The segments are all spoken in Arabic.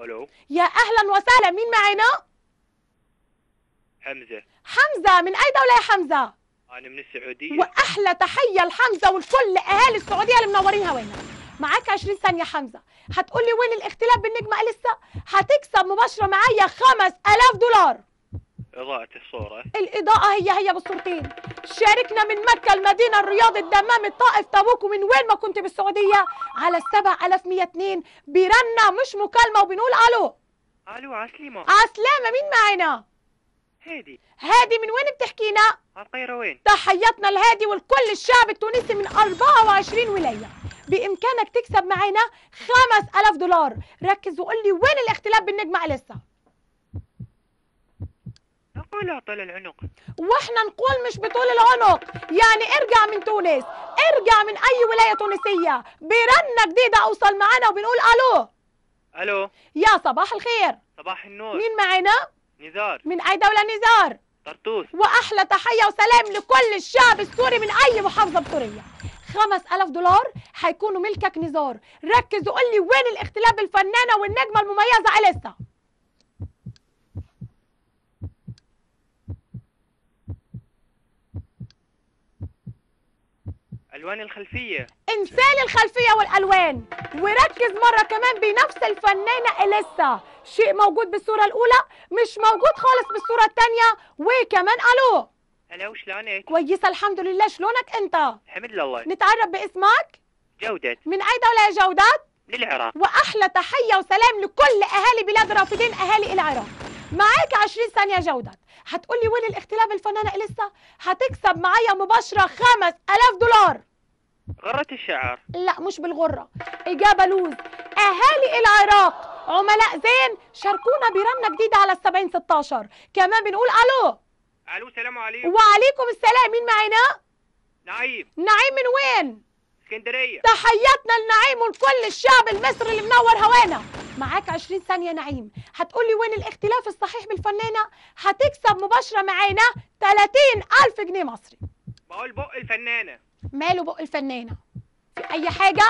الو يا اهلا وسهلا مين معنا حمزه حمزه من اي دوله يا حمزه انا من السعوديه واحلى تحيه لحمزه ولكل اهالي السعوديه اللي منورين هوانا معاك 20 ثانيه حمزه هتقول لي وين الاختلاف بالنجمه اليسا هتكسب مباشره معايا 5000 دولار إضاءة الصورة الإضاءة هي هي بالصورتين شاركنا من مكة المدينة الرياض الدمام الطائف طابوك ومن وين ما كنت بالسعودية على السبع ألف مية اتنين بيرنا مش مكالمة وبنقول ألو ألو عسليمة عسلامة مين معنا هادي هادي من وين بتحكينا؟ وين تحياتنا لهادي ولكل الشعب التونسي من 24 ولاية بإمكانك تكسب خمس 5000 دولار ركز وقول لي وين الاختلاف بالنجمة لسه ولا طول العنق واحنا نقول مش بطول العنق يعني ارجع من تونس ارجع من اي ولايه تونسيه برنه جديده اوصل معانا وبنقول الو الو يا صباح الخير صباح النور مين معانا نزار من اي دوله نزار طرطوس واحلى تحيه وسلام لكل الشعب السوري من اي محافظه بسوريا 5000 دولار هيكونوا ملكك نزار ركز وقول لي وين الاختلاف بالفنانه والنجمه المميزه اليسا الوان الخلفيه انسان الخلفيه والالوان وركز مره كمان بنفس الفنانه اليسا شيء موجود بالصوره الاولى مش موجود خالص بالصوره الثانيه وكمان الو هلا وشلونك كويسه الحمد لله شلونك انت الحمد لله نتعرف باسمك جودت من اي دوله يا جودت من العراق واحلى تحيه وسلام لكل اهالي بلاد رافدين اهالي العراق معاك 20 ثانيه جودت هتقولي وين الاختلاف الفنانه اليسا هتكسب معايا مباشره 5000 دولار غرة الشعر لا مش بالغرة إجابة لوز أهالي العراق عملاء زين شاركونا برنة جديدة على السبعين 16 كمان بنقول ألو ألو السلام عليكم وعليكم السلام مين معنا؟ نعيم نعيم من وين؟ اسكندرية تحياتنا لنعيم ولكل الشعب المصري اللي منور هوانا معاك 20 ثانيه نعيم هتقولي وين الاختلاف الصحيح بالفنانه هتكسب مباشره معانا 30000 جنيه مصري بقول بق الفنانه ماله بق الفنانه في اي حاجه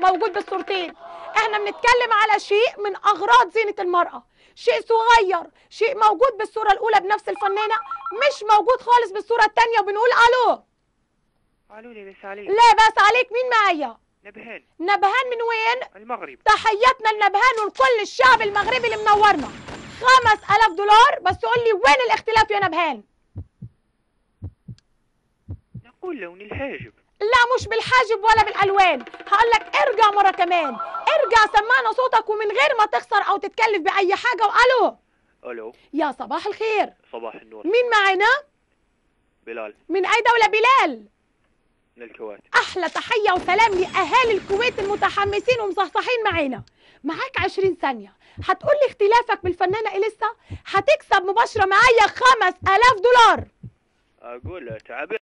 موجود بالصورتين احنا بنتكلم على شيء من اغراض زينه المراه شيء صغير شيء موجود بالصوره الاولى بنفس الفنانه مش موجود خالص بالصوره الثانيه وبنقول الو الو لي بس عليك لا بس عليك مين معايا نبهان نبهان من وين؟ المغرب تحياتنا لنبهان ولكل الشعب المغربي اللي منورنا 5000 دولار بس قول لي وين الاختلاف يا نبهان؟ نقول لون الحاجب لا مش بالحاجب ولا بالالوان هقول لك ارجع مره كمان ارجع سمعنا صوتك ومن غير ما تخسر او تتكلف باي حاجه والو الو يا صباح الخير صباح النور مين معانا بلال من اي دوله بلال من الكويت احلى تحيه وسلام لاهالي الكويت المتحمسين ومصحصحين معانا معاك 20 ثانيه هتقول لي اختلافك بالفنانه اليسا هتكسب مباشره معايا 5000 دولار اقول تعبير